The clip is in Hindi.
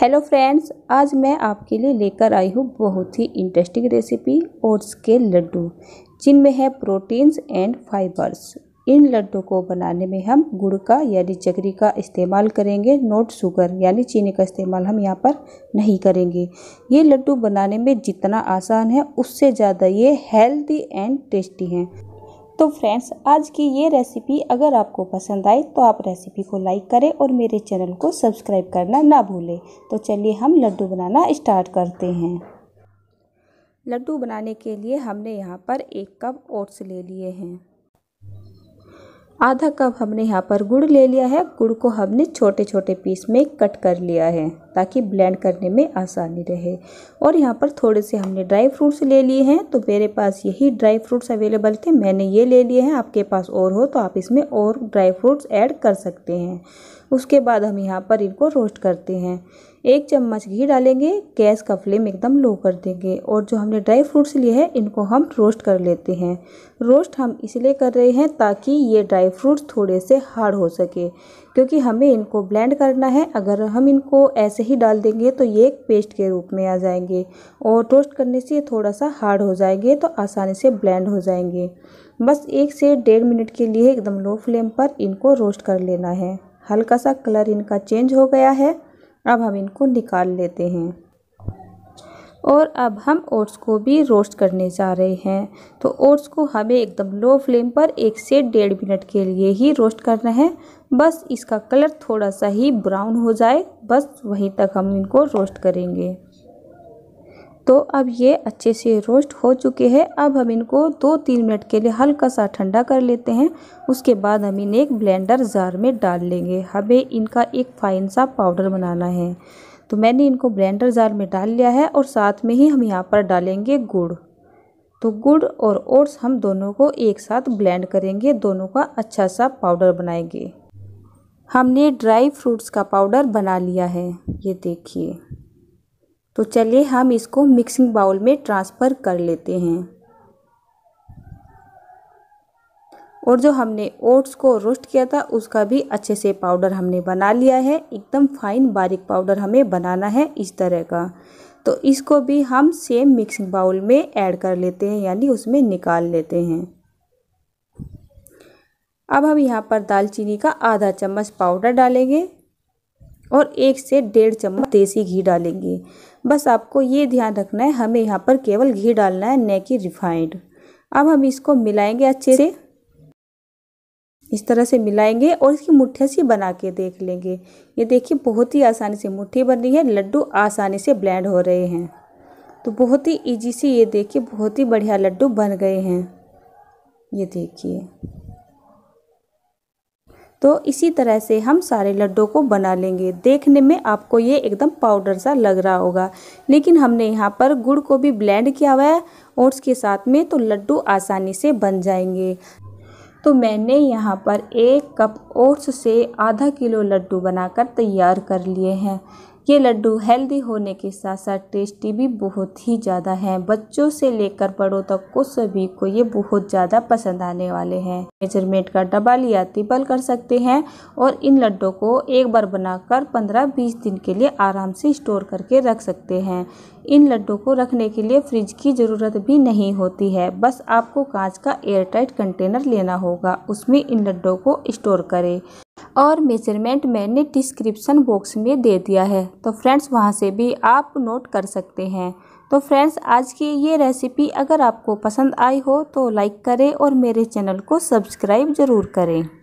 हेलो फ्रेंड्स आज मैं आपके लिए लेकर आई हूँ बहुत ही इंटरेस्टिंग रेसिपी ओट्स के लड्डू जिनमें है प्रोटीन्स एंड फाइबर्स इन लड्डू को बनाने में हम गुड़ का यानी चकरी का इस्तेमाल करेंगे नोट शुगर यानी चीनी का इस्तेमाल हम यहाँ पर नहीं करेंगे ये लड्डू बनाने में जितना आसान है उससे ज़्यादा ये हेल्दी एंड टेस्टी हैं तो फ्रेंड्स आज की ये रेसिपी अगर आपको पसंद आए तो आप रेसिपी को लाइक करें और मेरे चैनल को सब्सक्राइब करना ना भूलें तो चलिए हम लड्डू बनाना स्टार्ट करते हैं लड्डू बनाने के लिए हमने यहाँ पर एक कप ओट्स ले लिए हैं आधा कप हमने यहाँ पर गुड़ ले लिया है गुड़ को हमने छोटे छोटे पीस में कट कर लिया है ताकि ब्लेंड करने में आसानी रहे और यहाँ पर थोड़े से हमने ड्राई फ्रूट्स ले लिए हैं तो मेरे पास यही ड्राई फ्रूट्स अवेलेबल थे मैंने ये ले लिए हैं आपके पास और हो तो आप इसमें और ड्राई फ्रूट्स ऐड कर सकते हैं उसके बाद हम यहाँ पर इनको रोस्ट करते हैं एक चम्मच घी डालेंगे गैस का फ्लेम एकदम लो कर देंगे और जो हमने ड्राई फ्रूट्स लिए हैं इनको हम रोस्ट कर लेते हैं रोस्ट हम इसलिए कर रहे हैं ताकि ये ड्राई फ्रूट्स थोड़े से हार्ड हो सके क्योंकि हमें इनको ब्लेंड करना है अगर हम इनको ऐसे ऐसे ही डाल देंगे तो ये एक पेस्ट के रूप में आ जाएंगे और टोस्ट करने से ये थोड़ा सा हार्ड हो जाएंगे तो आसानी से ब्लेंड हो जाएंगे बस एक से डेढ़ मिनट के लिए एकदम लो फ्लेम पर इनको रोस्ट कर लेना है हल्का सा कलर इनका चेंज हो गया है अब हम इनको निकाल लेते हैं और अब हम ओट्स को भी रोस्ट करने जा रहे हैं तो ओट्स को हमें एकदम लो फ्लेम पर एक से डेढ़ मिनट के लिए ही रोस्ट करना है बस इसका कलर थोड़ा सा ही ब्राउन हो जाए बस वहीं तक हम इनको रोस्ट करेंगे तो अब ये अच्छे से रोस्ट हो चुके हैं अब हम इनको दो तीन मिनट के लिए हल्का सा ठंडा कर लेते हैं उसके बाद हम इन्हें एक ब्लेंडर जार में डाल लेंगे हमें इनका एक फ़ाइन सा पाउडर बनाना है तो मैंने इनको ब्लेंडर जार में डाल लिया है और साथ में ही हम यहाँ पर डालेंगे गुड़ तो गुड़ और ओट्स हम दोनों को एक साथ ब्लेंड करेंगे दोनों का अच्छा सा पाउडर बनाएंगे हमने ड्राई फ्रूट्स का पाउडर बना लिया है ये देखिए तो चलिए हम इसको मिक्सिंग बाउल में ट्रांसफ़र कर लेते हैं और जो हमने ओट्स को रोस्ट किया था उसका भी अच्छे से पाउडर हमने बना लिया है एकदम फाइन बारीक पाउडर हमें बनाना है इस तरह का तो इसको भी हम सेम मिक्सिंग बाउल में ऐड कर लेते हैं यानी उसमें निकाल लेते हैं अब हम यहाँ पर दालचीनी का आधा चम्मच पाउडर डालेंगे और एक से डेढ़ चम्मच देसी घी डालेंगे बस आपको ये ध्यान रखना है हमें यहाँ पर केवल घी डालना है न कि रिफाइंड अब हम इसको मिलाएंगे अच्छे से इस तरह से मिलाएंगे और इसकी मुठिया सी बना के देख लेंगे ये देखिए बहुत ही आसानी से मुठ्ठी बन रही है लड्डू आसानी से ब्लेंड हो रहे हैं तो बहुत ही इजी से ये देखिए बहुत ही बढ़िया लड्डू बन गए हैं ये देखिए तो इसी तरह से हम सारे लड्डू को बना लेंगे देखने में आपको ये एकदम पाउडर सा लग रहा होगा लेकिन हमने यहाँ पर गुड़ को भी ब्लेंड किया हुआ है ओट्स के साथ में तो लड्डू आसानी से बन जाएंगे तो मैंने यहाँ पर एक कप ओट्स से आधा किलो लड्डू बनाकर तैयार कर लिए हैं ये लड्डू हेल्दी होने के साथ साथ टेस्टी भी बहुत ही ज़्यादा हैं बच्चों से लेकर बड़ों तक को सभी को ये बहुत ज़्यादा पसंद आने वाले हैं मेजरमेंट का डबल या तिबल कर सकते हैं और इन लड्डों को एक बार बनाकर 15-20 दिन के लिए आराम से स्टोर करके रख सकते हैं इन लड्डों को रखने के लिए फ्रिज की ज़रूरत भी नहीं होती है बस आपको कांच का एयरटाइट कंटेनर लेना होगा उसमें इन लड्डों को स्टोर करें और मेजरमेंट मैंने डिस्क्रिप्शन बॉक्स में दे दिया है तो फ्रेंड्स वहाँ से भी आप नोट कर सकते हैं तो फ्रेंड्स आज की ये रेसिपी अगर आपको पसंद आई हो तो लाइक करें और मेरे चैनल को सब्सक्राइब ज़रूर करें